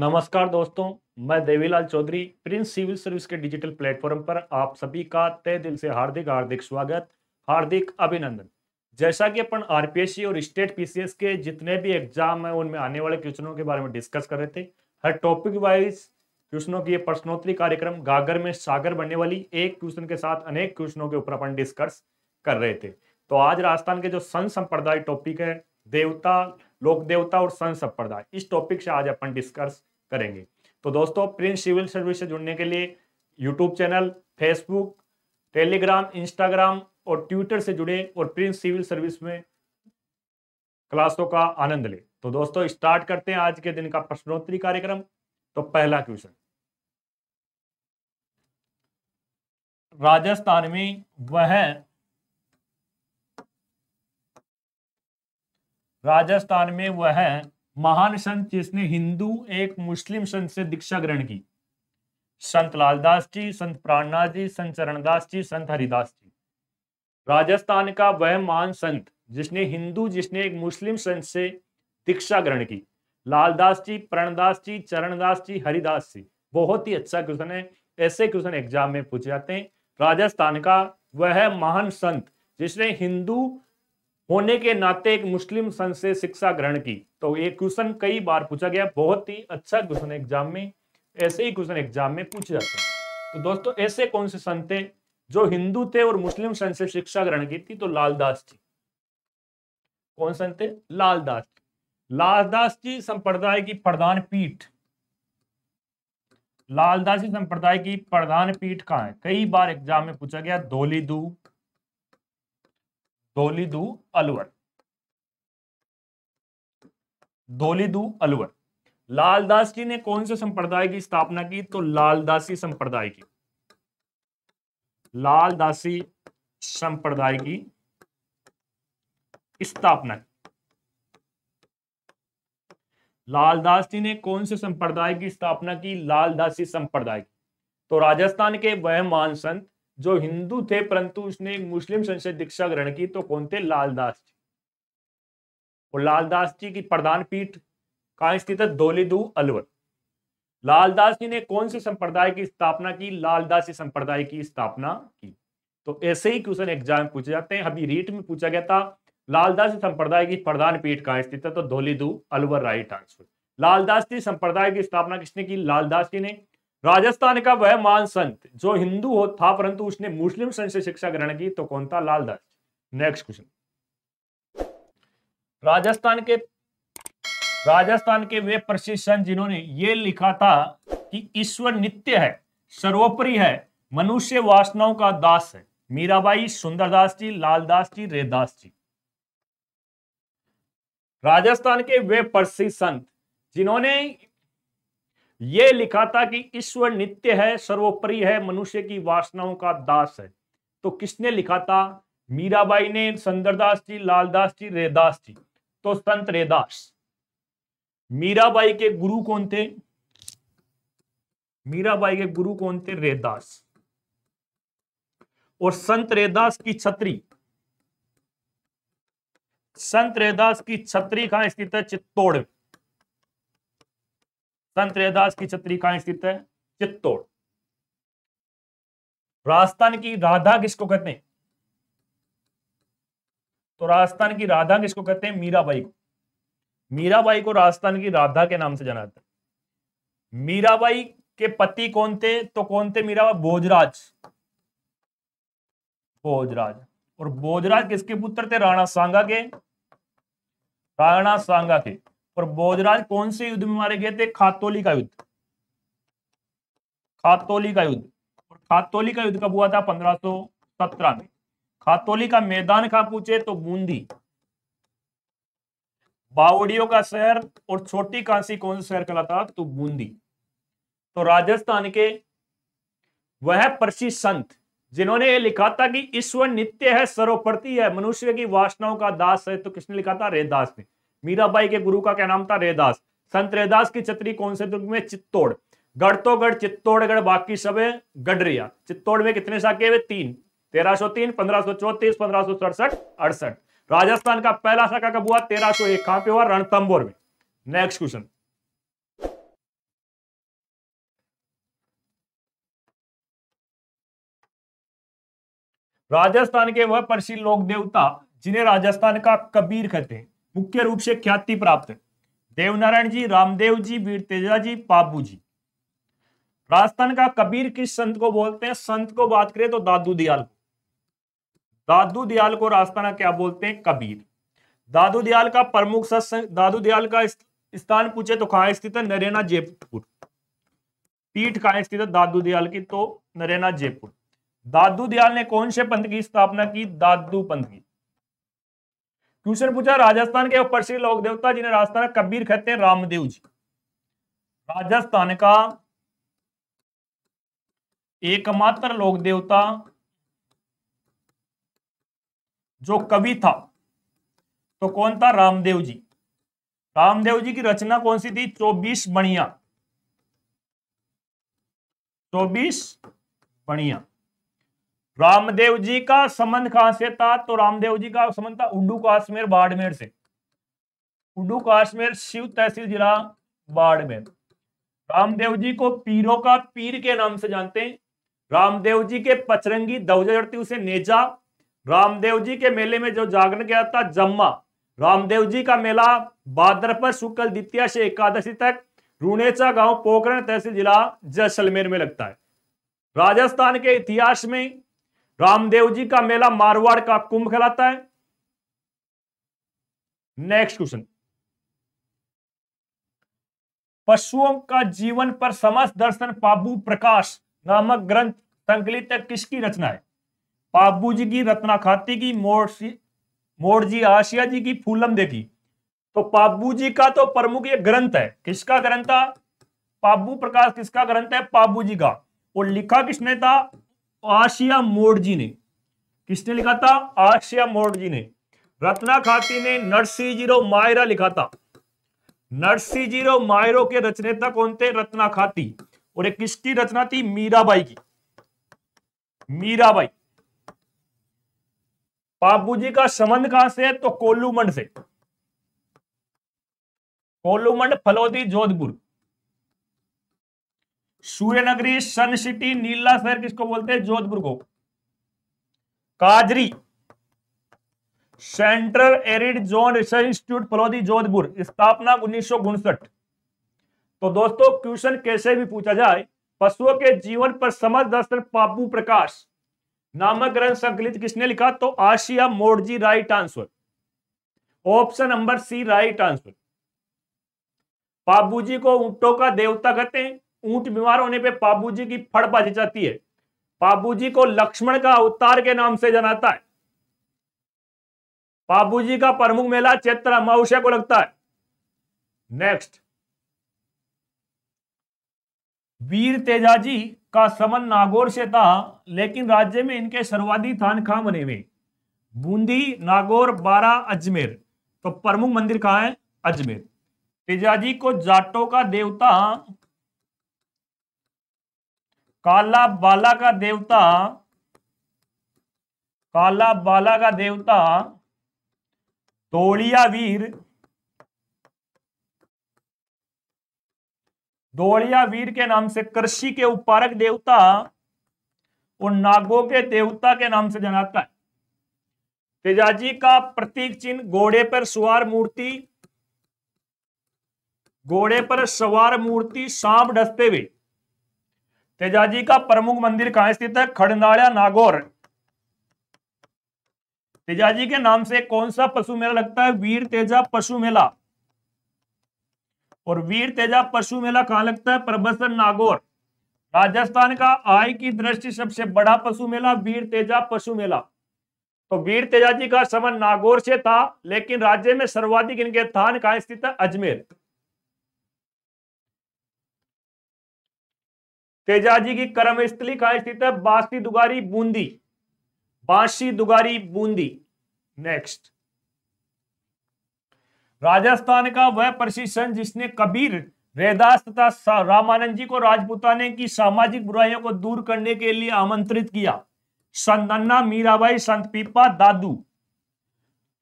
नमस्कार दोस्तों मैं Devilal Choudhary Prince Civil Service के डिजिटल प्लेटफॉर्म पर आप सभी का तय दिल से हार्दिक हार्दिक स्वागत हार्दिक अभिनंदन जैसा कि अपन आरपीएससी और स्टेट पीसीएस के जितने भी एग्जाम है उनमें आने वाले क्वेश्चनों के बारे में डिस्कस कर रहे थे हर टॉपिक वाइज क्वेश्चनों की ये प्रश्नोत्तरी कार्यक्रम गागर में सागर बनने वाली एक क्वेश्चन के साथ अनेक क्वेश्चनों के ऊपर अपन डिस्कस कर रहे थे तो आज राजस्थान के जो सन संप्रदाय टॉपिक है देवता लोक देवता और सन संप्रदाय इस टॉपिक से आज अपन डिस्कस करेंगे तो दोस्तों प्रिंस सिविल सर्विस से जुड़ने के लिए YouTube channel Facebook Telegram Instagram और ट्विटर से जुड़े और प्रिंस सिविल सर्विस में क्लासों का आनंद ले तो दोस्तों स्टार्ट करते हैं आज के दिन का प्रश्नोत्तरी कार्यक्रम तो पहला क्वेश्चन राजस्थान में वह राजस्थान में वह महान संत जिसने हिंदू एक मुस्लिम संत से दीक्षा ग्रहण की संत लालदास जी संत प्राणनाथ जी संत चरणदास जी संत हरिदास जी राजस्थान का वह महान संत जिसने हिंदू जिसने एक मुस्लिम संत से दीक्षा ग्रहण की लालदास जी प्रणदास जी चरणदास जी हरिदास जी बहुत ही अच्छा क्वेश्चन है ऐसे क्वेश्चन एग्जाम में पूछे जाते हैं राजस्थान का वह महान संत जिसने हिंदू होने के नाते एक मुस्लिम सन से शिक्षा ग्रहण की तो ये क्वेश्चन कई बार पूछा गया बहुत ही अच्छा क्वेश्चन एग्जाम में ऐसे ही क्वेश्चन एग्जाम में पूछे जाते हैं तो दोस्तों ऐसे कौन से सन थे जो हिंदू थे और मुस्लिम सन से शिक्षा ग्रहण की थी तो लालदास जी कौन सन थे लालदास लालदास जी संप्रदाय की प्रधान पीठ जी संप्रदाय की प्रधान पीठ कहा है कई बार एग्जाम में पूछा गया दू धोलीदू अलवर धोलीदू अलवर लालदास जी ने कौन से संप्रदाय की स्थापना की तो लालदासी संप्रदाय की लालदासी संप्रदाय की स्थापना की लालदास जी ने कौन से संप्रदाय की स्थापना की लालदासी संप्रदाय की तो राजस्थान के वह मान संत जो हिंदू थे परंतु उसने एक मुस्लिम संसद दीक्षा ग्रहण की तो कौन थे लालदास जी और लालदास जी की प्रधान पीठ कहा स्थित है दौलीदू अलवर लालदास जी ने कौन से संप्रदाय की स्थापना की लालदास संप्रदाय की स्थापना की तो ऐसे ही क्वेश्चन एग्जाम पूछे जाते हैं अभी रीट में पूछा गया था लालदास संप्रदाय की प्रधान पीठ कहा स्थित है तो धोलीदू अलवर राइट आंसर लालदास जी संप्रदाय की स्थापना किसने की लालदास जी ने राजस्थान का वह मान संत जो हिंदू हो था परंतु उसने मुस्लिम संत से शिक्षा ग्रहण की तो कौन था लाल दास नेक्स्ट क्वेश्चन राजस्थान के राजस्थान के वे प्रसिद्ध संत जिन्होंने ये लिखा था कि ईश्वर नित्य है सर्वोपरि है मनुष्य वासनाओं का दास है मीराबाई सुंदरदास जी लालदास जी रेदास जी राजस्थान के वे प्रसिद्ध संत जिन्होंने ये लिखा था कि ईश्वर नित्य है सर्वोपरि है मनुष्य की वासनाओं का दास है तो किसने लिखा था मीराबाई ने संदरदास जी लालदास जी रेदास जी तो संत रेदास मीराबाई के गुरु कौन थे मीराबाई के गुरु कौन थे रेदास और संत रेदास की छत्री संत रेदास की छत्री कहा स्थित है चित्तौड़ संतदास की छतरी कहां स्थित है चित्तौड़ राजस्थान की राधा किसको कहते हैं तो राजस्थान की राधा किसको कहते हैं मीराबाई को मीराबाई को राजस्थान की राधा के नाम से जाना जाता है मीराबाई के पति कौन थे तो कौन थे मीराबाई भोजराज भोजराज और भोजराज किसके पुत्र थे राणा सांगा के राणा सांगा के और बोधराज कौन से युद्ध में मारे गए थे खातोली का युद्ध खातोली का युद्ध और खातोली का युद्ध कब हुआ था 1517 में खातोली का मैदान कहा पूछे तो बूंदी बावड़ियों का शहर और छोटी कांसी कौन सा शहर कहलाता तो बूंदी तो राजस्थान के वह प्रसिद्ध संत जिन्होंने ये लिखा था कि ईश्वर नित्य है सर्वप्रति है मनुष्य की वासनाओं का दास है तो किसने लिखा था रेदास ने मीराबाई के गुरु का क्या नाम था रेदास संत रेदास की छतरी कौन से दुर्ग में चित्तौड़ गढ़ तो गढ़ चित्तौड़गढ़ बाकी सब है गडरिया चित्तौड़ में कितने शाखे हुए तीन तेरह सौ तीन पंद्रह सौ चौतीस पंद्रह सो सड़सठ अड़सठ राजस्थान का पहला शाखा कब हुआ तेरह सौ एक कहां पे हुआ रणतंबोर में नेक्स्ट क्वेश्चन राजस्थान के वह परसी लोक देवता जिन्हें राजस्थान का कबीर कहते हैं मुख्य रूप से ख्याति प्राप्त है देवनारायण जी रामदेव जी वीर तेजा जी पापू जी राजस्थान का कबीर किस संत को बोलते हैं संत को बात करें तो दादू दयाल को दादू दयाल को राजस्थान का क्या बोलते हैं कबीर दादू दयाल का प्रमुख सत्संग दादू दयाल का स्थान पूछे तो कहा स्थित है नरेना जयपुर पीठ कहा स्थित है दादू दयाल की तो नरेना जयपुर दादू दयाल ने कौन से पंथ की स्थापना की दादू पंथ की क्वेश्चन पूछा राजस्थान के प्रसिद्ध लोक देवता जिन्हें राजस्थान कबीर कहते हैं रामदेव जी राजस्थान का एकमात्र लोक देवता जो कवि था तो कौन था रामदेव जी रामदेव जी की रचना कौन सी थी चौबीस बणिया चौबीस बणिया रामदेव जी का संबंध कहां से था तो रामदेव जी का संबंध था उड्डू काश्मीर बाड़मेर से उड्डू काश्मीर शिव तहसील जिला बाड़मेर रामदेव जी को पीरों का पीर के नाम से जानते हैं रामदेव जी के पचरंगी दौजा जड़ती उसे नेजा रामदेव जी के मेले में जो जागरण गया था जम्मा रामदेव जी का मेला पर शुक्ल द्वितीय से एकादशी तक रूनेचा गांव पोखरण तहसील जिला जैसलमेर में लगता है राजस्थान के इतिहास में रामदेव जी का मेला मारवाड़ का कुंभ कहलाता है नेक्स्ट क्वेश्चन पशुओं का जीवन पर समस्त दर्शन पाबू प्रकाश नामक ग्रंथ संकलित किसकी रचना है पाबू जी की रत्ना खाती की मोर मोर जी आशिया जी की फूलम देखी तो पाबू जी का तो प्रमुख ये ग्रंथ है किसका ग्रंथ था पाबू प्रकाश किसका ग्रंथ है पाबू जी का और लिखा किसने था आशिया जी ने किसने लिखा था आशिया जी ने रत्ना खाती ने नरसी जीरो मायरा लिखा था नरसी जीरो मायरो के रचनेता कौन थे रत्ना खाती और एक किसकी रचना थी मीराबाई की मीराबाई बापू जी का संबंध कहां से है तो कोलूमंड से कोलूमंड फलोदी जोधपुर सूर्य नगरी सन सिटी नीला शहर किसको बोलते हैं जोधपुर को काजरी central arid zone research institute Phalodi Jodhpur स्थापना उन्नीस तो दोस्तों क्वेश्चन कैसे भी पूछा जाए पशुओं के जीवन पर समझ दर्शन पापू प्रकाश नामक ग्रंथ संकलित किसने लिखा तो Asiya Modji right answer option number C right answer Pabu ji को ऊंटों का देवता कहते हैं ऊंट बीमार होने पे पाबूजी की फड़ बाजी जाती है पाबूजी को लक्ष्मण का अवतार के नाम से जनाता है पाबूजी का प्रमुख मेला चैत्र अमावस्या को लगता है नेक्स्ट वीर तेजाजी का समन नागौर से था लेकिन राज्य में इनके सर्वाधिक थान कहां बने हुए बूंदी नागौर बारा अजमेर तो प्रमुख मंदिर कहा है अजमेर तेजाजी को जाटों का देवता काला बाला का देवता काला बाला का देवता दौड़िया वीर दौड़िया वीर के नाम से कृषि के उपारक देवता और नागों के देवता के नाम से जाना है तेजाजी का प्रतीक चिन्ह घोड़े पर सवार मूर्ति घोड़े पर सवार मूर्ति सांप डसते हुए तेजाजी का प्रमुख मंदिर कहां स्थित है खड़नाड़ा नागौर तेजाजी के नाम से कौन सा पशु मेला लगता है वीर तेजा पशु मेला और वीर तेजा पशु मेला कहां लगता है प्रबसन नागौर राजस्थान का आय की दृष्टि सबसे बड़ा पशु मेला वीर तेजा पशु मेला तो वीर तेजाजी का समन नागौर से था लेकिन राज्य में सर्वाधिक इनके स्थान कहा स्थित है अजमेर तेजाजी की कर्मस्थली कहा स्थित है बासी दुगारी बूंदी बासी दुगारी बूंदी नेक्स्ट राजस्थान का वह प्रशिक्षण जिसने कबीर वेदास तथा रामानंद जी को राजपुताने की सामाजिक बुराइयों को दूर करने के लिए आमंत्रित किया संतना मीराबाई संत पीपा दादू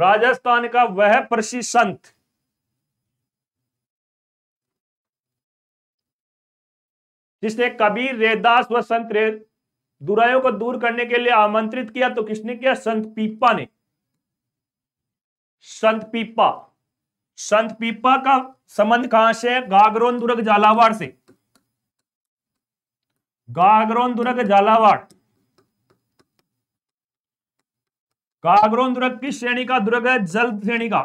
राजस्थान का वह प्रशिक्षण जिसने कबीर रेदास व संत रे दुरायों को दूर करने के लिए आमंत्रित किया तो किसने किया संत पीपा ने संत पीपा संत पीपा का संबंध कहां से है गागरोन दुर्ग झालावाड़ से गागरोन दुर्ग झालावाड़ गागरोन दुर्ग किस श्रेणी का दुर्ग है जल श्रेणी का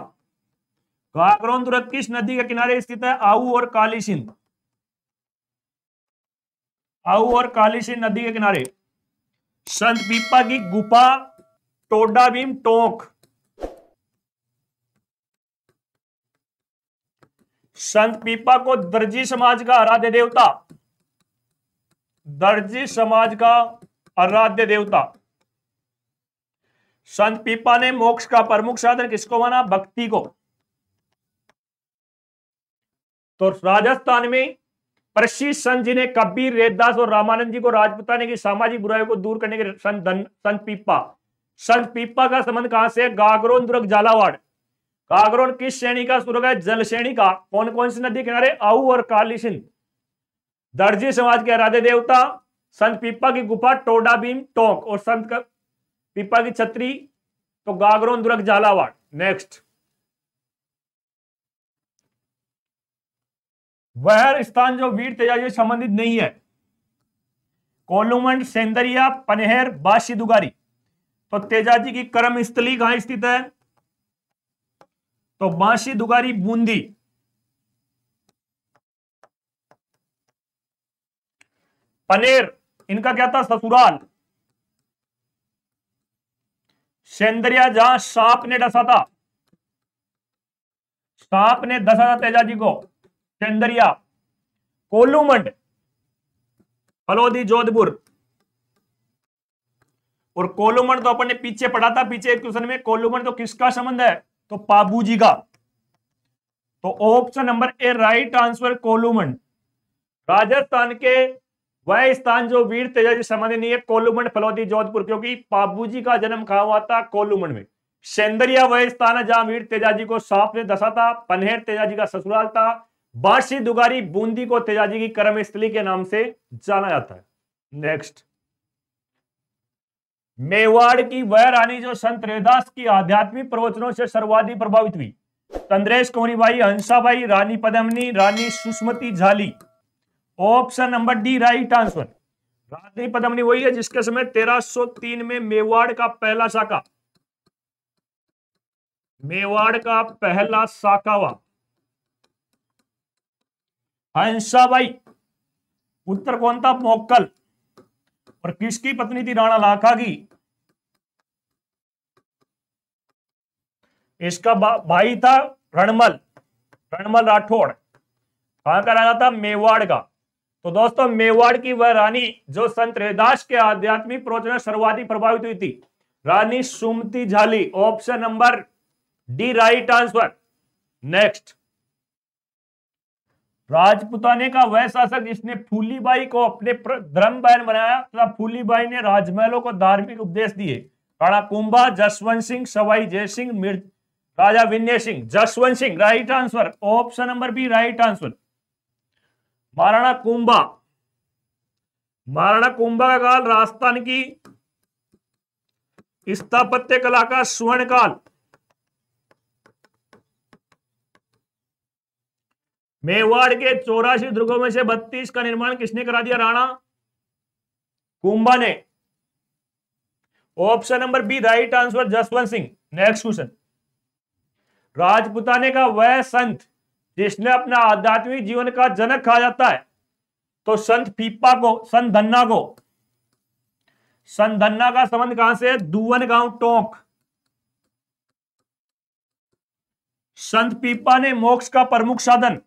गागरोन दुर्ग किस नदी के किनारे स्थित है आऊ और काली सिंध आऊ और कालीसी नदी के किनारे संत पीपा की गुफा टोडा भीम टोंक संत पीपा को दर्जी समाज का आराध्य देवता दर्जी समाज का आराध्य देवता संत पीपा ने मोक्ष का प्रमुख साधन किसको माना भक्ति को तो राजस्थान में प्रशिष संत जी ने कबीर रेदास और रामानंद जी को राजपुताने की सामाजिक बुराई को दूर करने के संत संत पीपा संत पीपा का संबंध कहां से गागरोन दुर्ग झालावाड़ गागरोन किस श्रेणी का सुरग है जल श्रेणी का कौन कौन सी नदी किनारे आऊ और काली सिंह दर्जी समाज के आराध्य देवता संत पीपा की गुफा टोडा भीम टोंक और संत पीपा की छत्री तो गागरोन दुर्ग झालावाड़ नेक्स्ट वह स्थान जो वीर तेजाजी से संबंधित नहीं है कोलुमंड सेंदरिया पनहेर बाशी दुगारी तो तेजाजी की कर्म स्थली कहां स्थित है तो बाशी दुगारी बूंदी पनेर इनका क्या था ससुराल सेंदरिया जहां सांप ने डसा था सांप ने डसा था तेजाजी को चंदरिया कोलूमंड फलोदी जोधपुर और कोलूमंड तो अपन ने पीछे पढ़ा था पीछे एक क्वेश्चन में कोलूमंड तो किसका संबंध है तो पाबू जी का तो option number A right answer Kolumand Rajasthan के वह स्थान जो वीर तेजाजी नहीं है कोलूमंड फलोदी जोधपुर क्योंकि पाबू जी का जन्म कहा हुआ था कोलूमंड में सेंदरिया वह स्थान है जहां वीर तेजाजी को सांप ने दसा था पनहेर तेजाजी का ससुराल था बासी दुगारी बूंदी को तेजाजी की कर्म स्थली के नाम से जाना जाता है नेक्स्ट मेवाड़ की वह रानी जो संत रेदास की आध्यात्मिक प्रवचनों से सर्वाधिक प्रभावित हुई तंद्रेश हंसा हंसाबाई रानी पदमनी रानी Sushmati Jhali option number D right answer रानी पदमनी वही है जिसके समय 1303 में मेवाड़ का पहला शाखा मेवाड़ का पहला शाखा हुआ हंसा बाई पुत्र कौन था मोक्कल और किसकी पत्नी थी राणा लाखा की इसका भाई था रणमल रणमल राठौड़ कहां का राजा था मेवाड़ का तो दोस्तों मेवाड़ की वह रानी जो संत रेदास के आध्यात्मिक प्रोचना सर्वाधिक प्रभावित हुई थी रानी Sumati Jhali option number D right answer next राजपुताने का वह शासक जिसने फूलीबाई को अपने धर्म बहन बनाया तथा फूलीबाई ने राजमहलों को धार्मिक उपदेश दिए Rana Kumbha Jaswant Singh Sawai Jai Singh Mirza Raja Vinay Singh Jaswant Singh right answer option number B right answer Maharana Kumbha Maharana Kumbha का काल राजस्थान की स्थापत्य कला का स्वर्ण काल मेवाड़ के चौरासी दुर्गों में से बत्तीस का निर्माण किसने करा दिया राणा कुंभा ने option number B right answer Jaswant Singh next question राजपुताने का वह संत जिसने अपना आध्यात्मिक जीवन का जनक कहा जाता है तो संत पीपा को संत धन्ना को संत धन्ना का संबंध कहां से दुवन गांव टोंक संत पीपा ने मोक्ष का प्रमुख साधन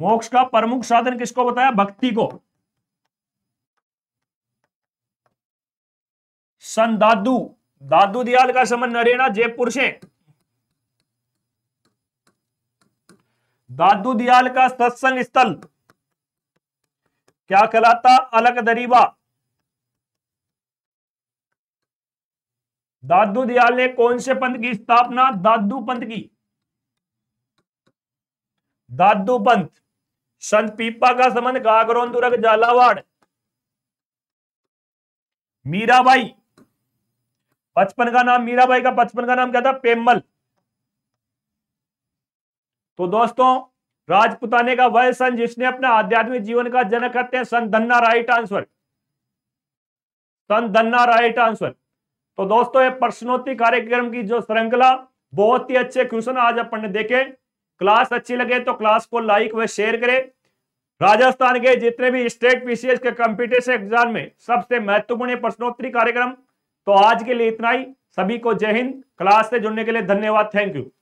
मोक्ष का प्रमुख साधन किसको बताया भक्ति को सन दादू दादू दयाल का समन नरेना जयपुर से दादू दयाल का सत्संग स्थल क्या कहलाता अलग दरीबा दादू दयाल ने कौन से पंथ की स्थापना दादू पंथ की दादू पंथ संत पीपा का संबंध गागरों तुरक झालावाड़ मीराबाई बचपन का नाम मीराबाई का बचपन का नाम क्या था पेमल तो दोस्तों राजपुताने का वह सन जिसने अपना आध्यात्मिक जीवन का जनक करते हैं संत धन्ना राइट आंसर संत धन्ना राइट आंसर तो दोस्तों ये प्रश्नोत्तरी कार्यक्रम की जो श्रृंखला बहुत ही अच्छे क्वेश्चन आज अपन ने देखे क्लास अच्छी लगे तो क्लास को लाइक व शेयर करें राजस्थान के जितने भी स्टेट पीसीएस के कॉम्पिटिशन एग्जाम में सबसे महत्वपूर्ण प्रश्नोत्तरी कार्यक्रम तो आज के लिए इतना ही सभी को जय हिंद क्लास से जुड़ने के लिए धन्यवाद थैंक यू